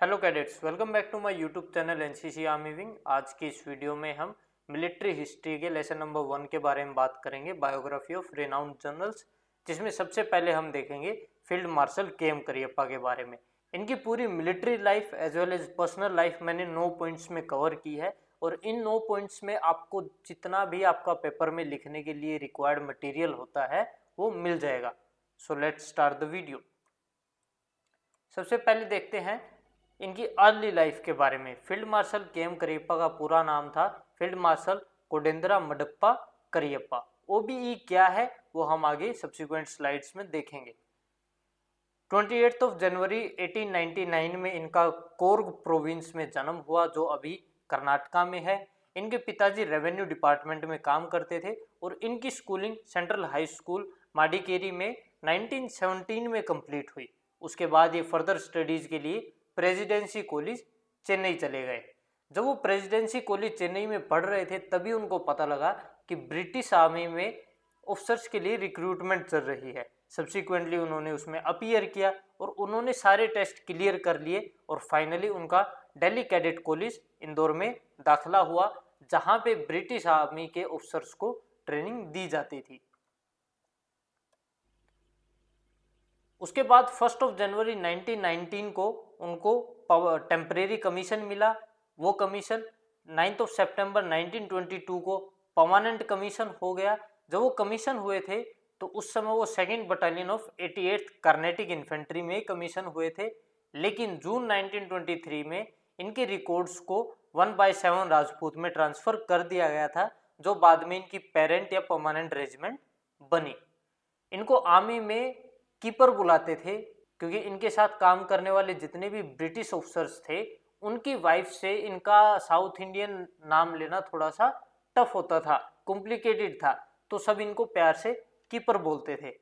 hello cadets welcome back to my YouTube channel NCC army wing आज की इस video में हम मिलिट्री हिस्ट्री के लेसन नंबर वन के बारे में बात करेंगे बायोग्राफी ऑफ रेनाउंड जनरल्स जिसमें सबसे पहले हम देखेंगे field marshal K M Cariappa के बारे में इनकी पूरी military life as well as personal life मैंने नौ पॉइंट्स में कवर की है और इन नौ पॉइंट्स में आपको जितना भी आपका पेपर में लिखने के लिए रिक्वायर्ड मटेरियल होता है वो मिल जाएगा so let's start the video सबसे पहले देखते हैं इनकी अर्ली लाइफ के बारे में field marshal K M Cariappa का पूरा नाम था फील्ड मार्शल कोडेंद्रा मडप्पा करियप्पा ओ क्या है वो हम आगे सब्सिक्वेंट स्लाइड्स में देखेंगे ट्वेंटी एट्थ ऑफ जनवरी 1899 में इनका कोर्ग प्रोविंस में जन्म हुआ जो अभी कर्नाटका में है इनके पिताजी रेवेन्यू डिपार्टमेंट में काम करते थे और इनकी schooling central high school Madikeri में 1917 में कंप्लीट हुई उसके बाद ये फर्दर स्टडीज़ के लिए प्रेसिडेंसी कॉलेज चेन्नई चले गए जब वो प्रेसिडेंसी कॉलेज चेन्नई में पढ़ रहे थे तभी उनको पता लगा कि ब्रिटिश आर्मी में ऑफिसर्स के लिए रिक्रूटमेंट चल रही है सब्सिक्वेंटली उन्होंने उसमें अपीयर किया और उन्होंने सारे टेस्ट क्लियर कर लिए और फाइनली उनका डेली कैडेट कॉलेज इंदौर में दाखिला हुआ जहाँ पे ब्रिटिश आर्मी के ऑफिसर्स को ट्रेनिंग दी जाती थी उसके बाद फर्स्ट ऑफ जनवरी 1919 को उनको टेम्परेरी कमीशन मिला वो कमीशन नाइन्थ ऑफ सेप्टेम्बर 1922 को परमानेंट कमीशन हो गया जब वो कमीशन हुए थे तो उस समय वो second battalion of eighty eighth Carnatic infantry में कमीशन हुए थे लेकिन जून 1923 में इनके रिकॉर्ड्स को वन बाय सेवन राजपूत में ट्रांसफ़र कर दिया गया था जो बाद में इनकी पेरेंट या परमानेंट रेजिमेंट बनी इनको आर्मी में कीपर बुलाते थे क्योंकि इनके साथ काम करने वाले जितने भी ब्रिटिश ऑफिसर्स थे उनकी वाइफ से इनका साउथ इंडियन नाम लेना थोड़ा सा टफ होता था कॉम्प्लिकेटेड था तो सब इनको प्यार से कीपर बोलते थे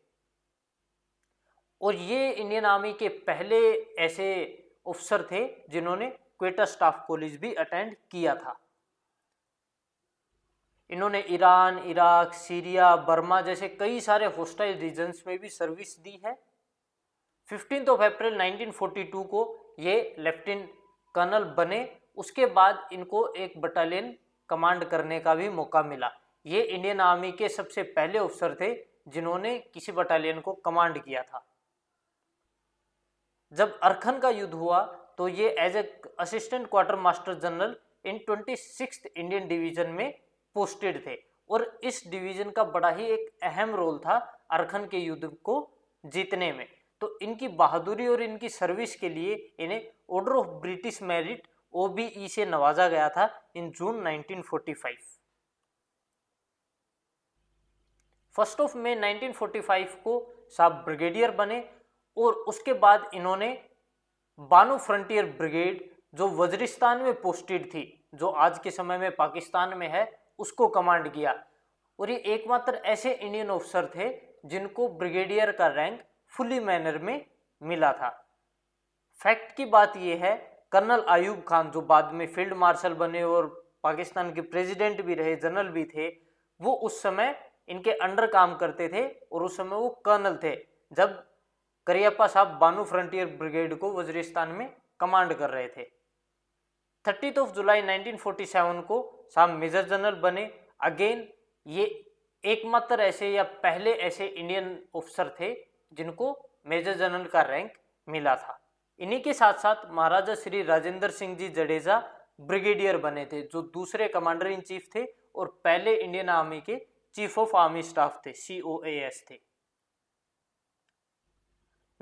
और ये इंडियन आर्मी के पहले ऐसे ऑफिसर थे जिन्होंने क्वेटा स्टाफ कॉलेज भी अटेंड किया था इन्होंने ईरान इराक सीरिया बर्मा जैसे कई सारे होस्टाइल रीजन्स में भी सर्विस दी है फिफ्टीन ऑफ अप्रैल 1942 को ये लेफ्टिनेंट कर्नल बने उसके बाद इनको एक बटालियन कमांड करने का भी मौका मिला ये इंडियन आर्मी के सबसे पहले अफसर थे जिन्होंने किसी बटालियन को कमांड किया था जब अरखन का युद्ध हुआ तो ये as a assistant quartermaster general in twenty Indian division में पोस्टेड थे और इस डिवीजन का बड़ा ही एक अहम रोल था अरखन के युद्ध को जीतने में तो इनकी बहादुरी और इनकी सर्विस के लिए इन्हें ऑर्डर ऑफ ब्रिटिश मेरिट ओ से नवाजा गया था इन जून 1945 फर्स्ट ऑफ मे 1945 को साहब ब्रिगेडियर बने और उसके बाद इन्होंने बानो फ्रंटियर ब्रिगेड जो वजरिस्तान में पोस्टेड थी जो आज के समय में पाकिस्तान में है उसको कमांड किया और ये एकमात्र ऐसे इंडियन ऑफिसर थे जिनको ब्रिगेडियर का रैंक फुली मैनर में मिला था फैक्ट की बात यह है कर्नल आयूब खान जो बाद में फील्ड मार्शल बने और पाकिस्तान के प्रेसिडेंट भी रहे जनरल भी थे वो उस समय इनके अंडर काम करते थे और उस समय वो कर्नल थे जब करियप्पा साहब बानू फ्रंटियर ब्रिगेड को वजरिस्तान में कमांड कर रहे थे थर्टीथ ऑफ जुलाई 1947 को साहब मेजर जनरल बने अगेन ये एकमात्र ऐसे या पहले ऐसे इंडियन ऑफिसर थे जिनको मेजर जनरल का रैंक मिला था इन्हीं के साथ साथ महाराजा श्री राजेंद्र सिंह जी जडेजा ब्रिगेडियर बने थे जो दूसरे कमांडर इन चीफ थे और पहले इंडियन आर्मी के चीफ ऑफ आर्मी स्टाफ थे सी थे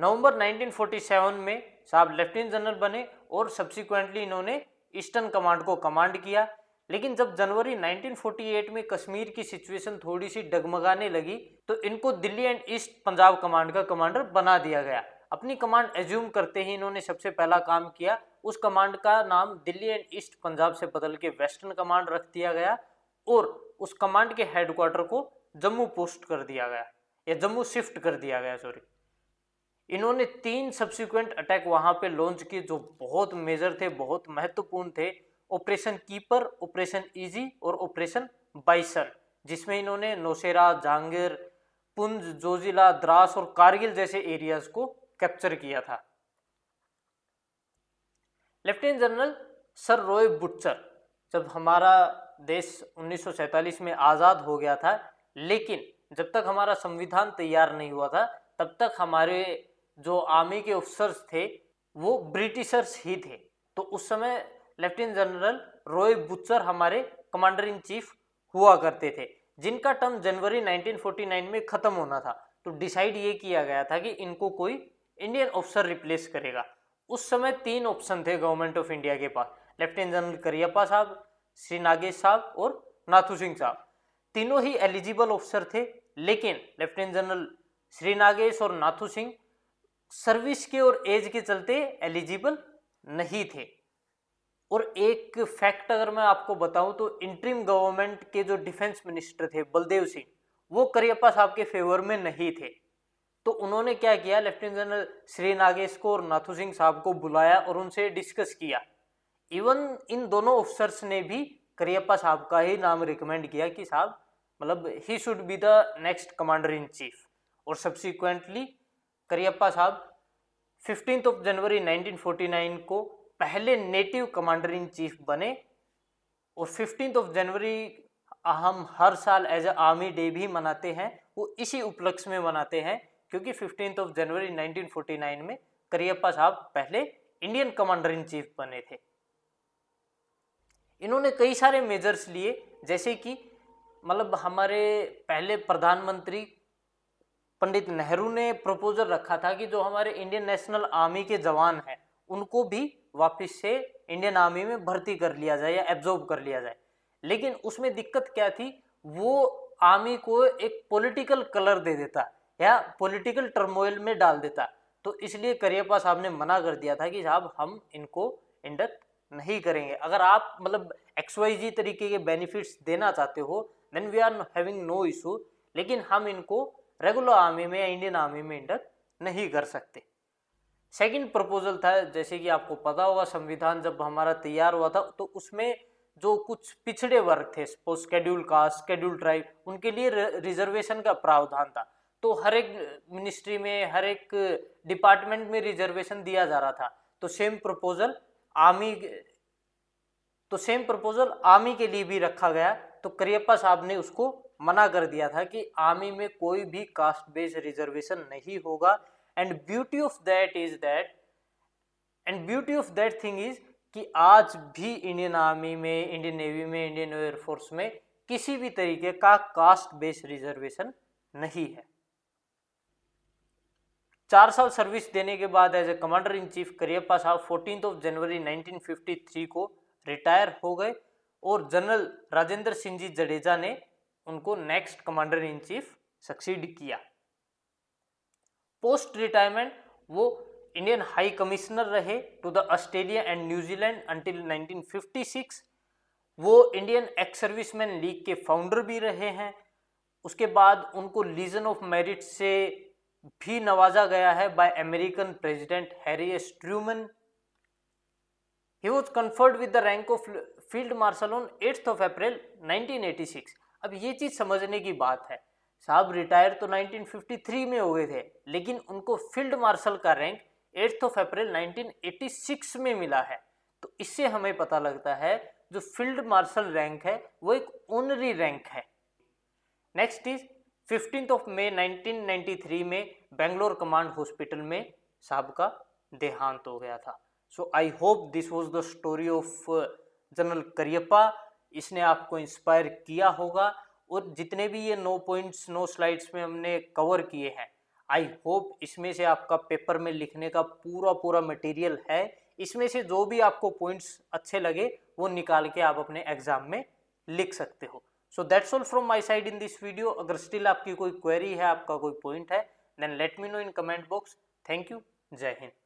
नवंबर 1947 में साहब लेफ्टिनेंट जनरल बने और सब्सिक्वेंटली इन्होंने ईस्टर्न कमांड को कमांड किया लेकिन जब जनवरी 1948 में कश्मीर की सिचुएशन थोड़ी सी डगमगाने लगी तो इनको Delhi and east Punjab command का कमांडर बना दिया गया अपनी कमांड एज्यूम करते ही इन्होंने सबसे पहला काम किया उस कमांड का नाम दिल्ली एंड ईस्ट पंजाब से बदल के वेस्टर्न कमांड रख दिया गया और उस कमांड के हेडक्वार्टर को जम्मू पोस्ट कर दिया गया या जम्मू शिफ्ट कर दिया गया सॉरी इन्होंने तीन सब्सिक्वेंट अटैक वहां पे लॉन्च किए जो बहुत मेजर थे बहुत महत्वपूर्ण थे ऑपरेशन कीपर ऑपरेशन इजी और ऑपरेशन बाइसन जिसमें इन्होंने नौशेरा जहांगीर पुंज जोजिला द्रास और कारगिल जैसे एरियाज को कैप्चर किया था lieutenant general sir Roy Bucher जब हमारा देश उन्नीस में आज़ाद हो गया था लेकिन जब तक हमारा संविधान तैयार नहीं हुआ था तब तक हमारे जो आर्मी के ऑफिसर्स थे वो ब्रिटिशर्स ही थे तो उस समय लेफ्टिनेंट जनरल रॉय बुच्चर हमारे कमांडर इन चीफ हुआ करते थे जिनका टर्म जनवरी 1949 में ख़त्म होना था तो डिसाइड ये किया गया था कि इनको कोई इंडियन ऑफिसर रिप्लेस करेगा उस समय तीन ऑप्शन थे गवर्नमेंट ऑफ इंडिया के पास लेफ्टिनेंट जनरल करियप्पा साहब श्री नागेश साहब और नाथू सिंह साहब तीनों ही एलिजिबल ऑफिसर थे लेकिन लेफ्टिनेंट जनरल श्री नागेश और नाथू सिंह सर्विस के और एज के चलते एलिजिबल नहीं थे और एक फैक्ट अगर मैं आपको बताऊं तो इंट्रीम गवर्नमेंट के जो डिफेंस मिनिस्टर थे बलदेव सिंह वो करियप्पा साहब के फेवर में नहीं थे तो उन्होंने क्या किया लेफ्टिनेंट जनरल श्री नागेश को और नाथू सिंह साहब को बुलाया और उनसे डिस्कस किया इवन इन दोनों ऑफिसर्स ने भी करियप्पा साहब का ही नाम रिकमेंड किया कि साहब मतलब he should be the next commander in chief और सब्सिक्वेंटली करियप्पा साहब फिफ्टींथ ऑफ जनवरी 1949 को पहले नेटिव कमांडर इन चीफ बने और फिफ्टींथ ऑफ जनवरी हम हर साल एज आर्मी डे भी मनाते हैं वो इसी उपलक्ष्य में मनाते हैं क्योंकि फिफ्टींथ ऑफ जनवरी 1949 में करियप्पा साहब पहले इंडियन कमांडर इन चीफ बने थे इन्होंने कई सारे मेजर्स लिए जैसे कि मतलब हमारे पहले प्रधानमंत्री पंडित नेहरू ने प्रपोजल रखा था कि जो हमारे इंडियन नेशनल आर्मी के जवान हैं उनको भी वापस से इंडियन आर्मी में भर्ती कर लिया जाए या एब्जॉर्ब कर लिया जाए लेकिन उसमें दिक्कत क्या थी वो आर्मी को एक पॉलिटिकल कलर दे देता या पॉलिटिकल टर्मोइल में डाल देता तो इसलिए करियप्पा साहब ने मना कर दिया था कि साहब हम इनको इंडक्ट नहीं करेंगे अगर आप मतलब एक्सवाइजी तरीके के बेनिफिट्स देना चाहते हो then we are having no issue लेकिन हम इनको रेगुलर आर्मी में या इंडियन आर्मी में इंटर नहीं कर सकते सेकंड प्रपोजल था जैसे कि आपको पता होगा संविधान जब हमारा तैयार हुआ था तो उसमें जो कुछ पिछड़े वर्ग थे स्केड्यूल कास्ट स्केड्यूल ट्राइब उनके लिए रिजर्वेशन का प्रावधान था तो हर एक मिनिस्ट्री में हर एक डिपार्टमेंट में रिजर्वेशन दिया जा रहा था तो सेम प्रपोजल आर्मी तो सेम प्रपोजल आर्मी के लिए भी रखा गया तो करियप्पा साहब ने उसको मना कर दिया था कि आर्मी में कोई भी कास्ट बेस्ड रिजर्वेशन नहीं होगा and beauty of that is that and beauty of that thing is कि आज भी इंडियन आर्मी में इंडियन नेवी में इंडियन एयरफोर्स में किसी भी तरीके का कास्ट बेस्ड रिजर्वेशन नहीं है चार साल सर्विस देने के बाद as a commander in chief Cariappa साहब फोर्टीन ऑफ जनवरी 1953 को रिटायर हो गए और जनरल राजेंद्र सिंह जी जडेजा ने उनको next commander in chief succeed किया पोस्ट रिटायरमेंट वो इंडियन हाई कमिश्नर रहे to the Australia and New Zealand until 1956 वो इंडियन एक्स सर्विसमैन लीग के फाउंडर भी रहे हैं उसके बाद उनको लीजन ऑफ मेरिट से भी नवाजा गया है by American president Harry S Truman he was conferred with the rank of field marshal on eighth of April 1986 अब ये चीज़ समझने की बात है साहब रिटायर तो 1953 में हुए थे लेकिन उनको फील्ड मार्शल का रैंक एट्थ ऑफ अप्रैल 1986 में मिला है तो इससे हमें पता लगता है जो फील्ड मार्शल रैंक है वो एक ऑनरी रैंक है next is fifteen of May 1993 में बेंगलोर कमांड हॉस्पिटल में साहब का देहांत हो गया था so I hope this was the story of general Cariappa इसने आपको इंस्पायर किया होगा और जितने भी ये नो पॉइंट्स नो स्लाइड्स में हमने कवर किए हैं आई होप इसमें से आपका पेपर में लिखने का पूरा पूरा मटेरियल है इसमें से जो भी आपको पॉइंट्स अच्छे लगे वो निकाल के आप अपने एग्जाम में लिख सकते हो so that's all from my side in this video अगर स्टिल आपकी कोई क्वेरी है आपका कोई पॉइंट है then let me know in comment box thank you जय हिंद